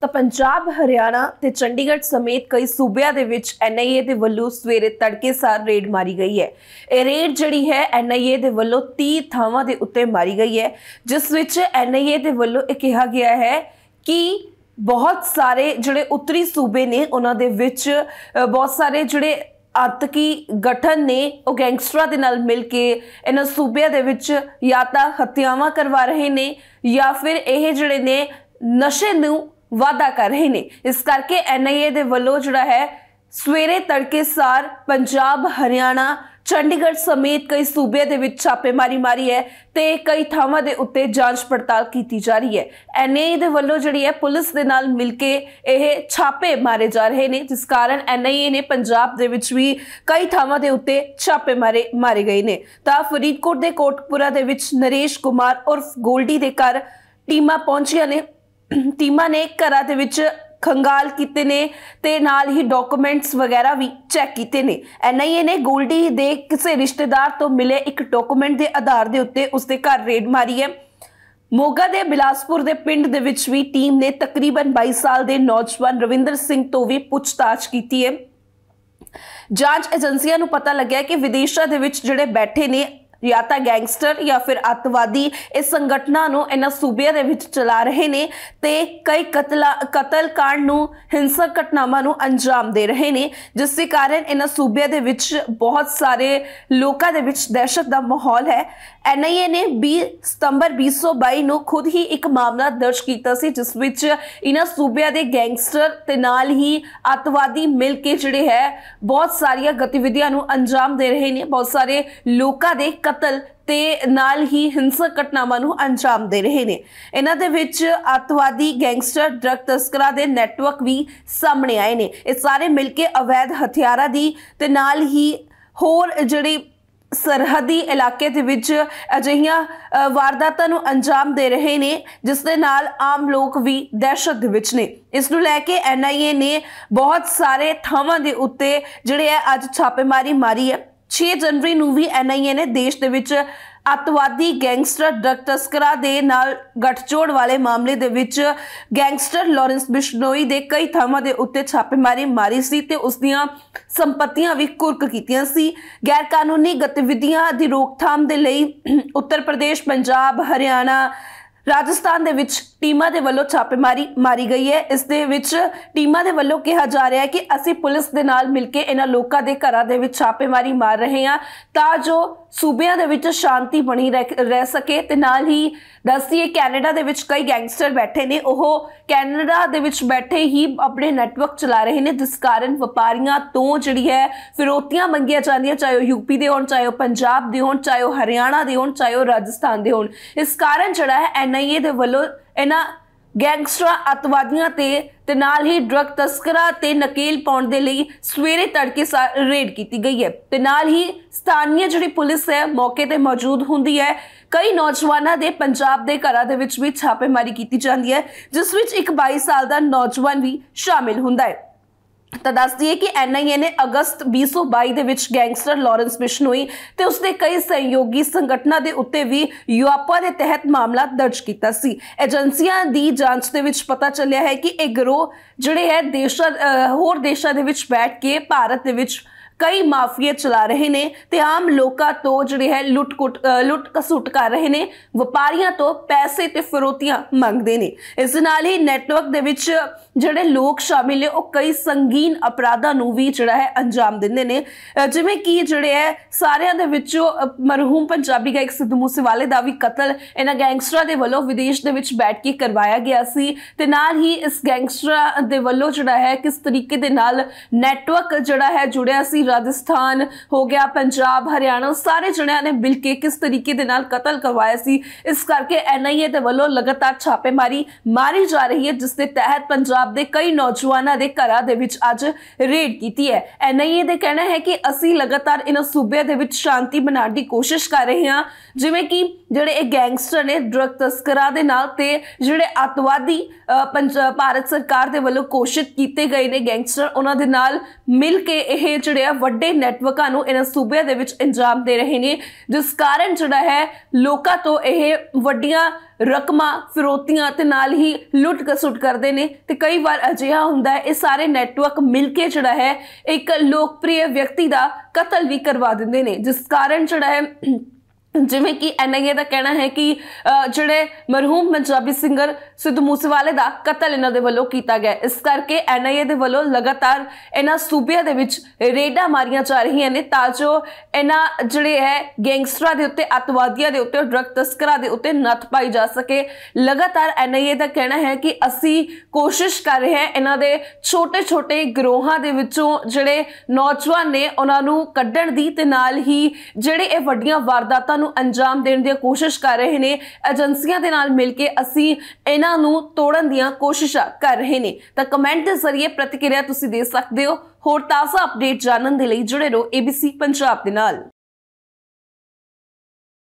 ਤਾਂ ਪੰਜਾਬ ਹਰਿਆਣਾ ਤੇ ਚੰਡੀਗੜ੍ਹ ਸਮੇਤ ਕਈ ਸੂਬਿਆਂ ਦੇ ਵਿੱਚ ਐਨਆਈਏ ਦੇ ਵੱਲੋਂ ਸਵੇਰੇ ਤੜਕੇ ਸਾਰ ਰੇਡ ਮਾਰੀ ਗਈ ਹੈ ਇਹ ਰੇਡ ਜਿਹੜੀ ਹੈ ਐਨਆਈਏ ਦੇ ਵੱਲੋਂ 30 ਥਾਵਾਂ ਦੇ ਉੱਤੇ ਮਾਰੀ ਗਈ ਹੈ ਜਿਸ ਵਿੱਚ ਐਨਆਈਏ ਦੇ ਵੱਲੋਂ ਇਹ ਕਿਹਾ ਗਿਆ ਹੈ ਕਿ ਬਹੁਤ ਸਾਰੇ ਜਿਹੜੇ ਉੱਤਰੀ ਸੂਬੇ ਨੇ ਉਹਨਾਂ ਦੇ ਵਿੱਚ ਬਹੁਤ ਸਾਰੇ ਜਿਹੜੇ ਆਤਕੀ ਗਠਨ ਨੇ ਉਹ ਗੈਂਗਸਟਰਾਂ ਦੇ ਨਾਲ ਮਿਲ ਕੇ ਇਹਨਾਂ ਸੂਬਿਆਂ ਦੇ ਵਿੱਚ ਜਾਂ ਤਾਂ ਹੱਤਿਆਵਾਂ ਕਰਵਾ ਰਹੇ ਨੇ ਜਾਂ ਫਿਰ ਇਹ ਜਿਹੜੇ ਨੇ ਨਸ਼ੇ ਨੂੰ ਵਾਦਾ ਕਰ ਰਹੇ ਨੇ ਇਸ ਕਰਕੇ ਐਨਆਈਏ ਦੇ ਵੱਲੋਂ ਜਿਹੜਾ ਹੈ ਸਵੇਰੇ ਤੜਕੇ ਸਾਰ ਪੰਜਾਬ ਹਰਿਆਣਾ ਚੰਡੀਗੜ੍ਹ ਸਮੇਤ ਕਈ ਸੂਬੇ ਦੇ ਵਿੱਚ ਛਾਪੇਮਾਰੀ ਮਾਰੀ ਹੈ ਤੇ ਕਈ ਥਾਵਾਂ ਦੇ ਉੱਤੇ ਜਾਂਚ ਪੜਤਾਲ ਕੀਤੀ ਜਾ ਰਹੀ ਹੈ ਐਨਆਈਏ ਦੇ ਵੱਲੋਂ ਜਿਹੜੀ ਹੈ ਪੁਲਿਸ ਦੇ ਨਾਲ ਮਿਲ ਕੇ ਇਹ ਛਾਪੇ ਮਾਰੇ ਜਾ ਰਹੇ ਨੇ ਜਿਸ ਕਾਰਨ ਐਨਆਈਏ ਨੇ ਪੰਜਾਬ ਦੇ ਵਿੱਚ ਵੀ ਕਈ ਥਾਵਾਂ ਦੇ ਉੱਤੇ ਛਾਪੇ ਮਾਰੇ ਮਾਰੇ ਗਏ ਨੇ ਤਾਂ ਫਰੀਦਕੋਟ ਦੇ ਕੋਟਪੁਰਾ ਦੇ ਵਿੱਚ ਨਰੇਸ਼ ਕੁਮਾਰ ਉਰਫ ਗੋਲਡੀ ਦੇ ਘਰ ਟੀਮਾਂ ਪਹੁੰਚੀਆਂ ਨੇ ਟੀਮਾਂ ਨੇ ਘਰਾਂ ਦੇ ਵਿੱਚ ਖੰਗਾਲ ਕੀਤੇ ਨੇ ਤੇ ਨਾਲ ਹੀ ਡਾਕੂਮੈਂਟਸ ਵਗੈਰਾ ਵੀ ਚੈੱਕ ਕੀਤੇ ਨੇ ਐਨਆਈਏ ਨੇ ਗੋਲਡੀ ਦੇ ਕਿਸੇ ਰਿਸ਼ਤੇਦਾਰ ਤੋਂ ਮਿਲੇ ਇੱਕ ਡਾਕੂਮੈਂਟ ਦੇ ਆਧਾਰ ਦੇ ਉੱਤੇ ਉਸਦੇ ਘਰ ਰੇਡ ਮਾਰੀ ਹੈ ਮੋਗਾ ਦੇ ਬਿਲਾਸਪੁਰ ਦੇ ਪਿੰਡ ਦੇ ਵਿੱਚ ਵੀ ਟੀਮ ਨੇ ਤਕਰੀਬਨ 22 ਸਾਲ ਦੇ ਨੌਜਵਾਨ ਰਵਿੰਦਰ ਸਿੰਘ ਤੋਂ ਵੀ ਪੁੱਛਤਾਛ ਕੀਤੀ ਹੈ ਜਾਂਚ ਏਜੰਸੀਆਂ ਨੂੰ ਪਤਾ ਲੱਗਿਆ ਕਿ ਵਿਦੇਸ਼ਾਂ ਦੇ ਵਿੱਚ ਜਿਹੜੇ ਬੈਠੇ ਨੇ ਜਾਂ ਤਾਂ ਗੈਂਗਸਟਰ ਜਾਂ ਫਿਰ ਅਤਵਾਦੀ ਇਸ ਸੰਗਠਨਾਂ ਨੂੰ ਇਹਨਾਂ ਸੂਬਿਆਂ ਦੇ ਵਿੱਚ ਚਲਾ ਰਹੇ ਨੇ ਤੇ ਕਈ ਕਤਲ ਕਾਂਡ ਨੂੰ ਹਿੰਸਕ ਘਟਨਾਵਾਂ ਨੂੰ ਅੰਜਾਮ ਦੇ ਰਹੇ ਨੇ ਜਿਸ ਦੇ ਕਾਰਨ ਇਹਨਾਂ ਸੂਬਿਆਂ ਦੇ ਵਿੱਚ ਬਹੁਤ ਸਾਰੇ ਲੋਕਾਂ ਦੇ ਵਿੱਚ دہشت ਦਾ ਮਾਹੌਲ ਹੈ ਐਨਆਈਏ ਨੇ 20 ਸਤੰਬਰ 2022 ਨੂੰ ਖੁਦ ਹੀ ਇੱਕ ਮਾਮਲਾ ਦਰਜ ਕੀਤਾ ਸੀ ਜਿਸ ਵਿੱਚ ਇਹਨਾਂ ਸੂਬਿਆਂ ਦੇ ਗੈਂਗਸਟਰ ਤੇ ਨਾਲ ਹੀ ਅਤਵਾਦੀ ਮਿਲ ਕੇ ਜਿਹੜੇ ਹੈ ਬਹੁਤ ਸਾਰੀਆਂ ਗਤੀਵਿਧੀਆਂ ਨੂੰ ਅੰਜਾਮ ਦੇ ਰਹੇ ਨੇ ਬਹੁਤ ਸਾਰੇ ਲੋਕਾਂ ਦੇ ਕਤਲ ਤੇ ਨਾਲ ਹੀ ਹਿੰਸਕ ਘਟਨਾਵਾਂ ਨੂੰ ਅੰਜਾਮ ਦੇ ਰਹੇ ਨੇ ਇਹਨਾਂ ਦੇ ਵਿੱਚ ਅਤਵਾਦੀ ਗੈਂਗਸਟਰ ਡਰਗ ਤਸਕਰਾਂ ਦੇ ਨੈਟਵਰਕ ਵੀ ਸਾਹਮਣੇ ਆਏ ਨੇ ਇਹ ਸਾਰੇ ਮਿਲ ਕੇ ਅਵੈਧ ਹਥਿਆਰਾਂ ਦੀ ਤੇ ਨਾਲ ਹੀ ਹੋਰ ਜਿਹੜੇ ਸਰਹੱਦੀ ਇਲਾਕੇ ਦੇ ਵਿੱਚ ਅਜਿਹੀਆਂ ਵਾਰਦਾਤਾਂ ਨੂੰ ਅੰਜਾਮ ਦੇ ਰਹੇ ਨੇ ਜਿਸ ਦੇ ਨਾਲ ਆਮ ਲੋਕ ਵੀ ਦਹਿਸ਼ਤ ਦੇ ਵਿੱਚ ਨੇ ਇਸ ਨੂੰ ਲੈ ਕੇ ਐਨਆਈਏ ਨੇ ਬਹੁਤ ਸਾਰੇ ਥਾਵਾਂ ਦੇ ਉੱਤੇ ਜਿਹੜੇ ਅੱਜ ਛਾਪੇਮਾਰੀ ਮਾਰੀ ਹੈ 6 ਜਨਵਰੀ ਨੂੰ ਵੀ ਐਨਆਈਏ ਨੇ ਦੇਸ਼ ਦੇ ਵਿੱਚ ਅਤਵਾਦੀ ਗੈਂਗਸਟਰ ਡਰਗ ਤਸਕਰਾਂ ਦੇ ਨਾਲ ਗੱਠਜੋੜ ਵਾਲੇ ਮਾਮਲੇ ਦੇ ਵਿੱਚ ਗੈਂਗਸਟਰ ਲਾਰੈਂਸ ਬਿਸ਼ਨੋਈ ਦੇ ਕਈ ਥਾਵਾਂ ਦੇ ਉੱਤੇ ਛਾਪੇਮਾਰੀ ਮਾਰੀ ਸੀ ਤੇ ਉਸ ਦੀਆਂ ਸੰਪਤੀਆਂ ਵੀ ਕੁਰਕ ਕੀਤੀਆਂ ਸੀ ਗੈਰ ਕਾਨੂੰਨੀ ਗਤੀਵਿਧੀਆਂ ਦੀ ਰੋਕਥਾਮ ਦੇ ਲਈ ਉੱਤਰ ਪ੍ਰਦੇਸ਼ ਪੰਜਾਬ ਹਰਿਆਣਾ ਰਾਜਸਥਾਨ ਦੇ ਵਿੱਚ ਟੀਮਾਂ ਦੇ ਵੱਲੋਂ ਛਾਪੇਮਾਰੀ ਮਾਰੀ ਗਈ ਹੈ ਇਸ ਦੇ ਵਿੱਚ ਟੀਮਾਂ ਦੇ ਵੱਲੋਂ ਕਿਹਾ ਜਾ ਰਿਹਾ ਹੈ ਕਿ ਅਸੀਂ ਪੁਲਿਸ ਦੇ ਨਾਲ ਮਿਲ ਕੇ ਇਹਨਾਂ ਲੋਕਾਂ ਦੇ ਘਰਾਂ ਦੇ ਵਿੱਚ ਛਾਪੇਮਾਰੀ ਮਾਰ ਰਹੇ ਹਾਂ ਤਾਂ ਜੋ ਸੂਬਿਆਂ ਦੇ ਵਿੱਚ ਸ਼ਾਂਤੀ ਬਣੀ ਰਹਿ ਸਕੇ ਤੇ ਨਾਲ ਹੀ ਦੱਸੀਏ ਕੈਨੇਡਾ ਦੇ ਵਿੱਚ ਕਈ ਗੈਂਗਸਟਰ ਬੈਠੇ ਨੇ ਉਹ ਕੈਨੇਡਾ ਦੇ ਵਿੱਚ ਬੈਠੇ ਹੀ ਆਪਣੇ ਨੈਟਵਰਕ ਚਲਾ ਰਹੇ ਨੇ ਜਿਸ ਕਾਰਨ ਵਪਾਰੀਆਂ ਤੋਂ ਜਿਹੜੀ ਹੈ ਫਿਰੋਤੀਆਂ ਮੰਗੀਆਂ ਜਾਂਦੀਆਂ ਚਾਹੇ ਉਹ ਯੂਪੀ ਦੇ ਹੋਣ ਚਾਹੇ ਉਹ ਪੰਜਾਬ ਦੇ ਹੋਣ ਚਾਹੇ ਉਹ ਹਰਿਆਣਾ ਦੇ ਹੋਣ ਚਾਹੇ ਉਹ ਰਾਜਸਥਾਨ ਦੇ ਹੋਣ ਇਸ ਕਾਰਨ ਜਿਹੜਾ ਹੈ ਐਨ ਐਨਆਈਏ ਦੇ ਵੱਲੋਂ ਇਹਨਾਂ ਗੈਂਗਸਟਰਾਂ ਅਤਵਾਦੀਆਂ ਤੇ ਤੇ ਨਾਲ ਹੀ ਡਰਗ ਤਸਕਰਾਂ ਤੇ ਨਕੇਲ ਪਾਉਣ ਦੇ ਲਈ ਸਵੇਰੇ ਤੜਕੇ ਰੇਡ ਕੀਤੀ ਗਈ ਹੈ ਤੇ ਨਾਲ ਹੀ ਸਥਾਨੀਯ ਜਿਹੜੀ ਪੁਲਿਸ ਹੈ ਮੌਕੇ ਤੇ ਮੌਜੂਦ ਹੁੰਦੀ ਹੈ ਕਈ ਨੌਜਵਾਨਾਂ ਦੇ ਪੰਜਾਬ ਦੇ ਘਰਾਂ ਦੇ ਵਿੱਚ ਵੀ ਛਾਪੇਮਾਰੀ ਕੀਤੀ ਜਾਂਦੀ ਹੈ ਜਿਸ ਵਿੱਚ ਇੱਕ 22 ਸਾਲ ਦਾ ਨੌਜਵਾਨ ਵੀ ਸ਼ਾਮਿਲ ਹੁੰਦਾ ਹੈ ਤਾਂ ਦੱਸ ਦਈਏ ਕਿ ਐਨਆਈਏ ਨੇ ਅਗਸਤ 2022 ਦੇ ਵਿੱਚ ਗੈਂਗਸਟਰ ਲਾਰੈਂਸ ਬਿਸ਼ਨੋਈ ਤੇ ਉਸਦੇ ਕਈ ਸਹਿਯੋਗੀ ਸੰਗਠਨਾਂ ਦੇ ਉੱਤੇ ਵੀ ਯੂਆਪਾ ਦੇ ਤਹਿਤ ਮਾਮਲਾ ਦਰਜ ਕੀਤਾ ਸੀ ਏਜੰਸੀਆਂ ਦੀ ਜਾਂਚ ਦੇ ਵਿੱਚ ਪਤਾ ਚੱਲਿਆ ਹੈ ਕਿ ਇਹ ਗਰੋਹ ਜਿਹੜੇ ਹੈ ਦੇਸ਼ਾਂ ਹੋਰ ਦੇਸ਼ਾਂ ਦੇ ਵਿੱਚ ਬੈਠ ਕੇ ਭਾਰਤ ਦੇ ਵਿੱਚ ਕਈ ਮਾਫੀਏ ਚਲਾ ਰਹੇ ਨੇ ਤੇ ਆਮ ਲੋਕਾਂ ਤੋਂ ਜਿਹੜੇ ਹੈ ਲੁੱਟ-ਕੁੱਟ ਲੁੱਟ ਕਸੁੱਟ ਕਰ ਰਹੇ ਨੇ ਵਪਾਰੀਆਂ ਤੋਂ ਪੈਸੇ ਤੇ ਫਰੋਤੀਆਂ ਮੰਗਦੇ ਨੇ ਇਸ ਦੇ ਨਾਲ ਹੀ ਨੈਟਵਰਕ ਦੇ ਵਿੱਚ ਜਿਹੜੇ ਲੋਕ ਸ਼ਾਮਿਲ ਨੇ ਉਹ ਕਈ ਸੰਗੀਨ ਅਪਰਾਧਾਂ ਨੂੰ ਵੀ ਜਿਹੜਾ ਹੈ ਅੰਜਾਮ ਦਿੰਦੇ ਨੇ ਜਿਵੇਂ ਕਿ ਜਿਹੜੇ ਹੈ ਸਾਰਿਆਂ ਦੇ ਵਿੱਚੋਂ ਮਰਹੂਮ ਪੰਜਾਬੀ ਗਾਇਕ ਸਿੱਧੂ ਮੂਸੇਵਾਲੇ ਦਾ ਵੀ ਕਤਲ ਇਹਨਾਂ ਗੈਂਗਸਟਰਾਂ ਦੇ ਵੱਲੋਂ ਵਿਦੇਸ਼ ਦੇ ਵਿੱਚ ਬੈਠ ਕੇ ਕਰਵਾਇਆ ਗਿਆ ਸੀ ਤੇ ਨਾਲ ਹੀ ਇਸ ਗੈਂਗਸਟਰਾਂ ਦੇ ਵੱਲੋਂ ਜਿਹੜਾ ਹੈ ਕਿਸ ਤਰੀਕੇ ਦੇ ਨਾਲ ਨੈਟਵਰਕ ਜਿਹੜਾ ਹੈ ਜੁੜਿਆ ਸੀ ਰਾਜਸਥਾਨ ਹੋ ਗਿਆ ਪੰਜਾਬ ਹਰਿਆਣਾ ਸਾਰੇ ਜਣਿਆਂ ਨੇ ਮਿਲ ਕੇ ਕਿਸ ਤਰੀਕੇ ਦੇ ਨਾਲ ਕਤਲ ਕਰਵਾਇਆ ਸੀ ਇਸ ਕਰਕੇ ਐਨਆਈਏ ਦੇ ਵੱਲੋਂ ਲਗਾਤਾਰ ਛਾਪੇਮਾਰੀ ਮਾਰੀ ਜਾ ਰਹੀ ਹੈ ਜਿਸ ਦੇ ਤਹਿਤ ਪੰਜਾਬ ਦੇ ਕਈ ਨੌਜਵਾਨਾਂ ਦੇ ਘਰਾਂ ਦੇ ਵਿੱਚ ਅੱਜ ਰੇਡ ਕੀਤੀ ਹੈ ਐਨਆਈਏ ਦੇ ਕਹਿਣਾ ਹੈ ਕਿ ਅਸੀਂ ਲਗਾਤਾਰ ਇਹਨਾਂ ਸੂਬੇ ਦੇ ਵਿੱਚ ਸ਼ਾਂਤੀ ਬਣਾਉਣ ਦੀ ਕੋਸ਼ਿਸ਼ ਕਰ ਰਹੇ ਹਾਂ ਜਿਵੇਂ ਕਿ ਜਿਹੜੇ ਇਹ ਗੈਂਗਸਟਰ ਨੇ ਡਰਗ ਤਸਕਰਾਂ ਦੇ ਨਾਲ ਤੇ ਜਿਹੜੇ ਅਤਵਾਦੀ ਭਾਰਤ ਸਰਕਾਰ ਦੇ ਵੱਲੋਂ ਕੋਸ਼ਿਸ਼ ਕੀਤੇ ਗਏ ਨੇ ਗੈਂਗਸਟਰ ਉਹਨਾਂ ਦੇ ਨਾਲ ਮਿਲ ਕੇ ਇਹ ਜਿਹੜੇ ਵੱਡੇ ਨੈਟਵਰਕਾਂ ਨੂੰ ਇਹਨਾਂ ਸੂਬਿਆਂ ਦੇ ਵਿੱਚ ਇੰਜਾਮ ਦੇ ਰਹੇ ਨੇ ਜਿਸ ਕਾਰਨ ਜਿਹੜਾ ਹੈ ਲੋਕਾਂ ਤੋਂ ਇਹ ਵੱਡੀਆਂ ਰਕਮਾਂ ਫਿਰੋਤੀਆਂ ਤੇ ਨਾਲ ਹੀ ਲੁੱਟ ਕਸੁੱਟ ਕਰਦੇ ਨੇ ਤੇ ਕਈ ਵਾਰ ਅਜਿਹਾ ਹੁੰਦਾ ਹੈ ਇਹ ਸਾਰੇ ਨੈਟਵਰਕ ਮਿਲ ਕੇ ਜਿਹੜਾ ਹੈ ਇੱਕ ਲੋਕਪ੍ਰਿਯ ਵਿਅਕਤੀ ਦਾ ਕਤਲ ਵੀ ਕਰਵਾ ਦਿੰਦੇ ਨੇ ਜਿਸ ਕਾਰਨ ਜਿਹੜਾ ਹੈ ਜਿਵੇਂ ਕਿ ਐਨਆਈਏ ਦਾ ਕਹਿਣਾ ਹੈ ਕਿ ਜਿਹੜੇ ਮਰਹੂਮ ਪੰਜਾਬੀ ਸਿੰਗਰ ਸਿੱਧੂ ਮੂਸੇਵਾਲੇ ਦਾ ਕਤਲ ਇਹਨਾਂ ਦੇ ਵੱਲੋਂ ਕੀਤਾ ਗਿਆ ਇਸ ਕਰਕੇ ਐਨਆਈਏ ਦੇ ਵੱਲੋਂ ਲਗਾਤਾਰ ਇਹਨਾਂ ਸੂਬਿਆਂ ਦੇ ਵਿੱਚ ਰੇਡਾਂ ਮਾਰੀਆਂ ਜਾ ਰਹੀਆਂ ਨੇ ਤਾਂ ਜੋ ਇਹਨਾਂ ਜਿਹੜੇ ਹੈ ਗੈਂਗਸਟਰਾਂ ਦੇ ਉੱਤੇ ਅਤਵਾਦੀਆਂ ਦੇ ਉੱਤੇ ਡਰਗ ਤਸਕਰਾਂ ਦੇ ਉੱਤੇ ਨੱਥ ਪਾਈ ਜਾ ਸਕੇ ਲਗਾਤਾਰ ਐਨਆਈਏ ਦਾ ਕਹਿਣਾ ਹੈ ਕਿ ਅਸੀਂ ਕੋਸ਼ਿਸ਼ ਕਰ ਰਹੇ ਹਾਂ ਇਹਨਾਂ ਦੇ ਛੋਟੇ-ਛੋਟੇ ਗਰੋਹਾਂ ਦੇ ਵਿੱਚੋਂ ਜਿਹੜੇ ਨੌਜਵਾਨ ਨੇ ਉਹਨਾਂ ਨੂੰ ਕੱਢਣ ਦੀ ਤੇ ਨਾਲ ਹੀ ਜਿਹੜੇ ਇਹ ਵੱਡੀਆਂ ਵਾਰਦਾਤਾਂ ਨੂੰ ਅੰਜਾਮ ਦੇਣ ਦੀ ਕੋਸ਼ਿਸ਼ ਕਰ ਰਹੇ ਨੇ ਏਜੰਸੀਆਂ ਦੇ ਨਾਲ ਮਿਲ ਕੇ ਅਸੀਂ ਇਹਨਾਂ ਨੂੰ ਤੋੜਨ ਦੀਆਂ ਕੋਸ਼ਿਸ਼ਾਂ ਕਰ ਰਹੇ ਨੇ ਤਾਂ ਕਮੈਂਟ ਦੇ ਜ਼ਰੀਏ ਪ੍ਰਤੀਕਿਰਿਆ ਤੁਸੀਂ ਦੇ ਸਕਦੇ ਹੋ ਹੋਰ ਤਾਜ਼ਾ ਅਪਡੇਟ ਜਾਣਨ ਦੇ ਲਈ ਜੁੜੇ ਰਹੋ ABC ਪੰਜਾਬ ਦੇ ਨਾਲ